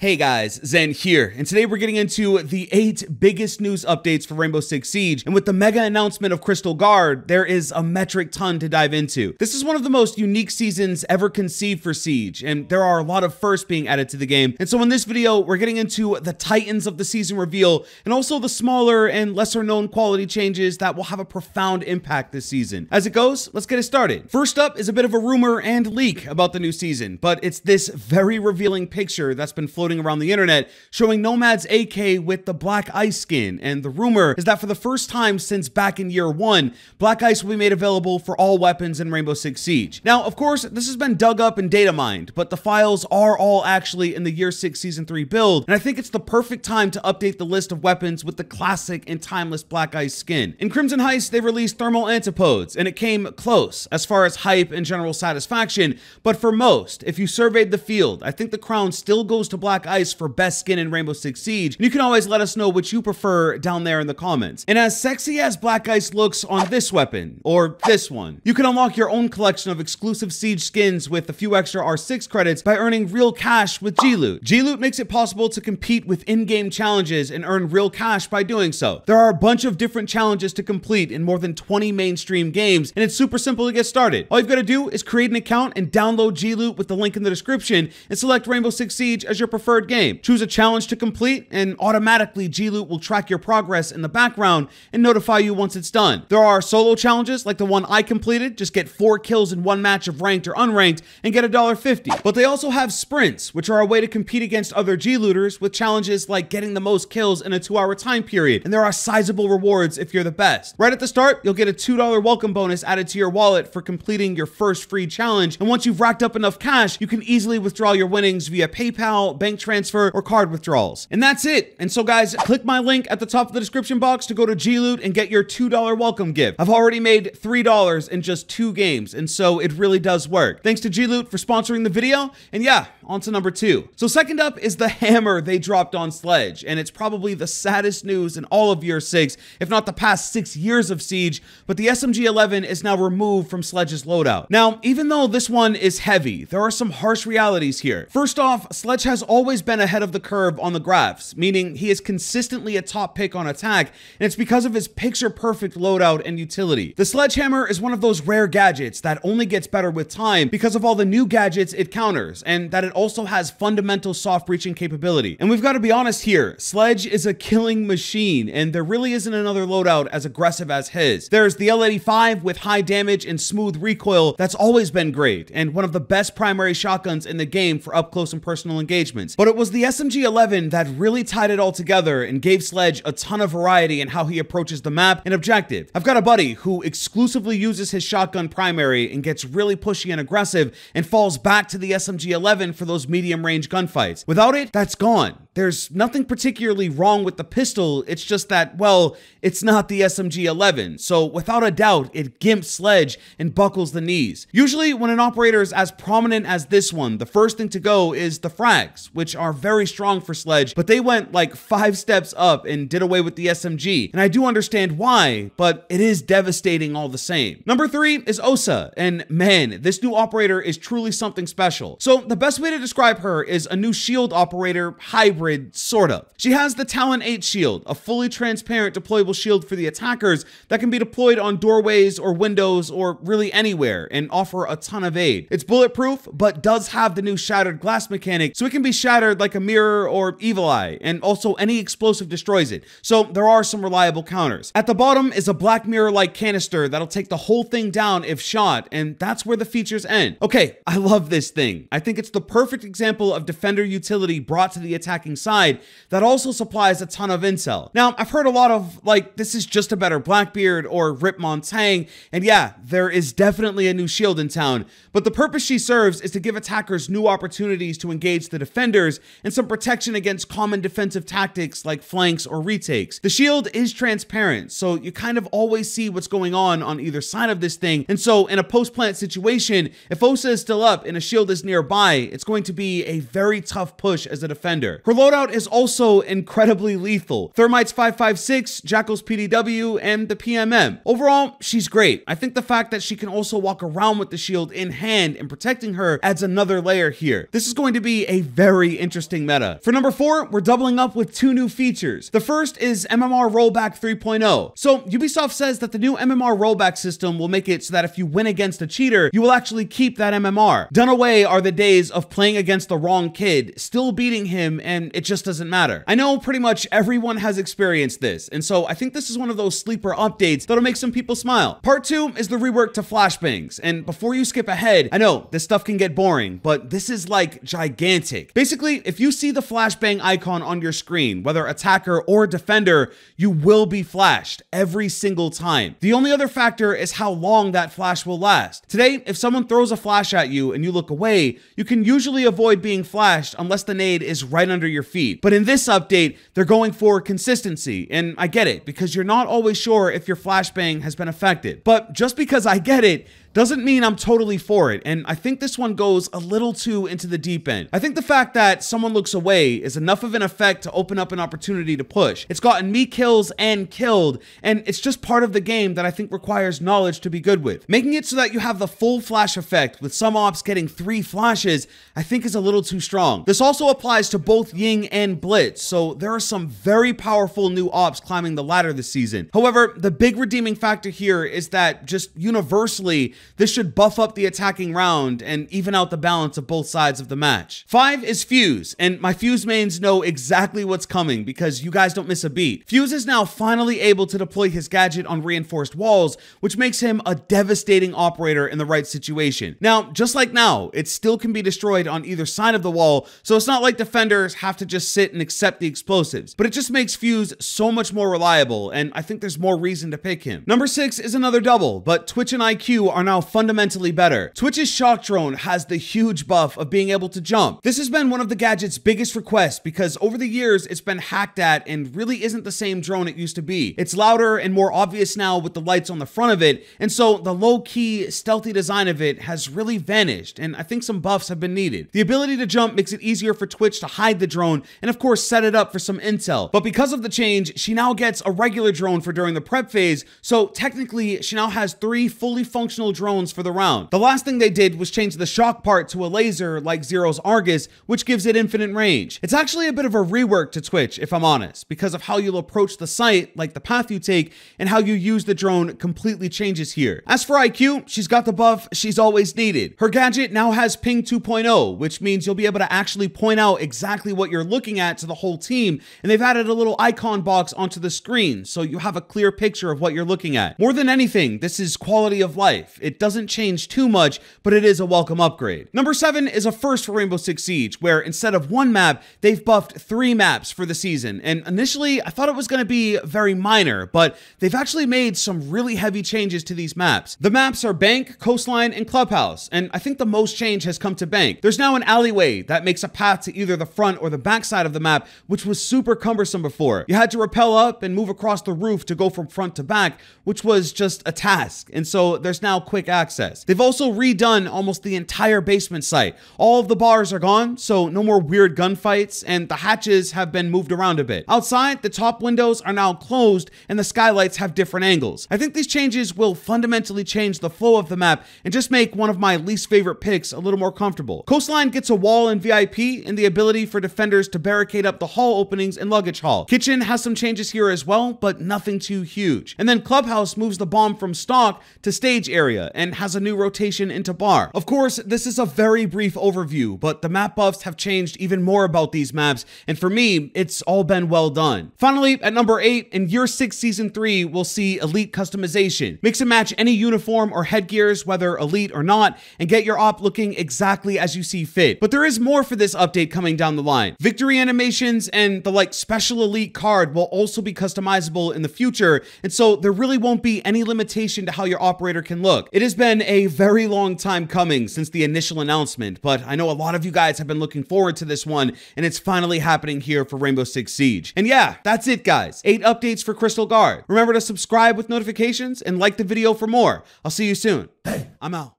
Hey guys, Zen here, and today we're getting into the eight biggest news updates for Rainbow Six Siege, and with the mega announcement of Crystal Guard, there is a metric ton to dive into. This is one of the most unique seasons ever conceived for Siege, and there are a lot of firsts being added to the game, and so in this video, we're getting into the titans of the season reveal, and also the smaller and lesser known quality changes that will have a profound impact this season. As it goes, let's get it started. First up is a bit of a rumor and leak about the new season, but it's this very revealing picture that's been floating floating around the internet showing Nomad's AK with the Black Ice skin, and the rumor is that for the first time since back in year one, Black Ice will be made available for all weapons in Rainbow Six Siege. Now, of course, this has been dug up and data mined, but the files are all actually in the year six season three build, and I think it's the perfect time to update the list of weapons with the classic and timeless Black Ice skin. In Crimson Heist, they released Thermal Antipodes, and it came close as far as hype and general satisfaction, but for most, if you surveyed the field, I think the crown still goes to Black Black Ice for best skin in Rainbow Six Siege. And you can always let us know what you prefer down there in the comments. And as sexy as Black Ice looks on this weapon, or this one, you can unlock your own collection of exclusive Siege skins with a few extra R6 credits by earning real cash with G-Loot. G-Loot makes it possible to compete with in-game challenges and earn real cash by doing so. There are a bunch of different challenges to complete in more than 20 mainstream games, and it's super simple to get started. All you've got to do is create an account and download G-Loot with the link in the description and select Rainbow Six Siege as your preferred preferred game. Choose a challenge to complete, and automatically g Loop will track your progress in the background and notify you once it's done. There are solo challenges, like the one I completed, just get four kills in one match of ranked or unranked and get $1.50. But they also have sprints, which are a way to compete against other G-Looters with challenges like getting the most kills in a two hour time period, and there are sizable rewards if you're the best. Right at the start, you'll get a $2 welcome bonus added to your wallet for completing your first free challenge, and once you've racked up enough cash, you can easily withdraw your winnings via PayPal, bank transfer, or card withdrawals. And that's it. And so guys, click my link at the top of the description box to go to Gloot and get your $2 welcome gift. I've already made $3 in just two games, and so it really does work. Thanks to Gloot for sponsoring the video, and yeah, on to number two. So, second up is the hammer they dropped on Sledge, and it's probably the saddest news in all of year six, if not the past six years of Siege, but the SMG 11 is now removed from Sledge's loadout. Now, even though this one is heavy, there are some harsh realities here. First off, Sledge has always been ahead of the curve on the graphs, meaning he is consistently a top pick on attack, and it's because of his picture perfect loadout and utility. The Sledgehammer is one of those rare gadgets that only gets better with time because of all the new gadgets it counters, and that it also has fundamental soft breaching capability. And we've got to be honest here, Sledge is a killing machine, and there really isn't another loadout as aggressive as his. There's the L85 with high damage and smooth recoil that's always been great, and one of the best primary shotguns in the game for up close and personal engagements. But it was the SMG-11 that really tied it all together and gave Sledge a ton of variety in how he approaches the map and objective. I've got a buddy who exclusively uses his shotgun primary and gets really pushy and aggressive and falls back to the SMG-11 for those medium range gunfights. Without it, that's gone. There's nothing particularly wrong with the pistol, it's just that, well, it's not the SMG 11, so without a doubt, it gimps sledge and buckles the knees. Usually, when an operator is as prominent as this one, the first thing to go is the frags, which are very strong for sledge, but they went like five steps up and did away with the SMG, and I do understand why, but it is devastating all the same. Number three is Osa, and man, this new operator is truly something special. So the best way to to describe her is a new shield operator hybrid, sort of. She has the Talon 8 shield, a fully transparent deployable shield for the attackers that can be deployed on doorways or windows or really anywhere and offer a ton of aid. It's bulletproof, but does have the new shattered glass mechanic, so it can be shattered like a mirror or evil eye, and also any explosive destroys it, so there are some reliable counters. At the bottom is a black mirror-like canister that'll take the whole thing down if shot, and that's where the features end. Okay, I love this thing. I think it's the perfect perfect example of defender utility brought to the attacking side that also supplies a ton of intel. Now, I've heard a lot of like, this is just a better Blackbeard or Rip Montang, and yeah, there is definitely a new shield in town, but the purpose she serves is to give attackers new opportunities to engage the defenders and some protection against common defensive tactics like flanks or retakes. The shield is transparent, so you kind of always see what's going on on either side of this thing, and so in a post-plant situation, if Osa is still up and a shield is nearby, it's going to be a very tough push as a defender. Her loadout is also incredibly lethal. Thermite's 556, Jackal's PDW, and the PMM. Overall, she's great. I think the fact that she can also walk around with the shield in hand and protecting her adds another layer here. This is going to be a very interesting meta. For number four, we're doubling up with two new features. The first is MMR Rollback 3.0. So Ubisoft says that the new MMR rollback system will make it so that if you win against a cheater, you will actually keep that MMR. Done away are the days of playing against the wrong kid, still beating him, and it just doesn't matter. I know pretty much everyone has experienced this, and so I think this is one of those sleeper updates that'll make some people smile. Part two is the rework to flashbangs, and before you skip ahead, I know this stuff can get boring, but this is like gigantic. Basically, if you see the flashbang icon on your screen, whether attacker or defender, you will be flashed every single time. The only other factor is how long that flash will last. Today, if someone throws a flash at you and you look away, you can usually usually avoid being flashed unless the nade is right under your feet. But in this update, they're going for consistency, and I get it, because you're not always sure if your flashbang has been affected. But just because I get it, doesn't mean I'm totally for it, and I think this one goes a little too into the deep end. I think the fact that someone looks away is enough of an effect to open up an opportunity to push. It's gotten me kills and killed, and it's just part of the game that I think requires knowledge to be good with. Making it so that you have the full flash effect with some ops getting three flashes, I think is a little too strong. This also applies to both Ying and Blitz, so there are some very powerful new ops climbing the ladder this season. However, the big redeeming factor here is that just universally, this should buff up the attacking round and even out the balance of both sides of the match. Five is Fuse, and my Fuse mains know exactly what's coming because you guys don't miss a beat. Fuse is now finally able to deploy his gadget on reinforced walls, which makes him a devastating operator in the right situation. Now, just like now, it still can be destroyed on either side of the wall, so it's not like defenders have to just sit and accept the explosives, but it just makes Fuse so much more reliable, and I think there's more reason to pick him. Number six is another double, but Twitch and IQ are now fundamentally better. Twitch's Shock Drone has the huge buff of being able to jump. This has been one of the gadget's biggest requests because over the years it's been hacked at and really isn't the same drone it used to be. It's louder and more obvious now with the lights on the front of it, and so the low-key, stealthy design of it has really vanished, and I think some buffs have been needed. The ability to jump makes it easier for Twitch to hide the drone and of course set it up for some intel, but because of the change, she now gets a regular drone for during the prep phase, so technically she now has three fully functional drones for the round. The last thing they did was change the shock part to a laser like Zero's Argus, which gives it infinite range. It's actually a bit of a rework to Twitch, if I'm honest, because of how you'll approach the site, like the path you take, and how you use the drone completely changes here. As for IQ, she's got the buff she's always needed. Her gadget now has ping 2.0, which means you'll be able to actually point out exactly what you're looking at to the whole team, and they've added a little icon box onto the screen so you have a clear picture of what you're looking at. More than anything, this is quality of life. It doesn't change too much, but it is a welcome upgrade. Number seven is a first for Rainbow Six Siege, where instead of one map, they've buffed three maps for the season. And initially, I thought it was going to be very minor, but they've actually made some really heavy changes to these maps. The maps are Bank, Coastline, and Clubhouse, and I think the most change has come to Bank. There's now an alleyway that makes a path to either the front or the back side of the map, which was super cumbersome before. You had to rappel up and move across the roof to go from front to back, which was just a task. And so there's now quick quick access. They've also redone almost the entire basement site. All of the bars are gone, so no more weird gunfights, and the hatches have been moved around a bit. Outside, the top windows are now closed, and the skylights have different angles. I think these changes will fundamentally change the flow of the map and just make one of my least favorite picks a little more comfortable. Coastline gets a wall in VIP and the ability for defenders to barricade up the hall openings and luggage hall. Kitchen has some changes here as well, but nothing too huge. And then Clubhouse moves the bomb from stock to stage area and has a new rotation into bar. Of course, this is a very brief overview, but the map buffs have changed even more about these maps, and for me, it's all been well done. Finally, at number 8, in Year 6 Season 3, we'll see Elite Customization. Mix and match any uniform or headgears, whether Elite or not, and get your op looking exactly as you see fit. But there is more for this update coming down the line. Victory animations and the like special Elite card will also be customizable in the future, and so there really won't be any limitation to how your operator can look. It has been a very long time coming since the initial announcement, but I know a lot of you guys have been looking forward to this one, and it's finally happening here for Rainbow Six Siege. And yeah, that's it, guys. Eight updates for Crystal Guard. Remember to subscribe with notifications and like the video for more. I'll see you soon. Hey, I'm out.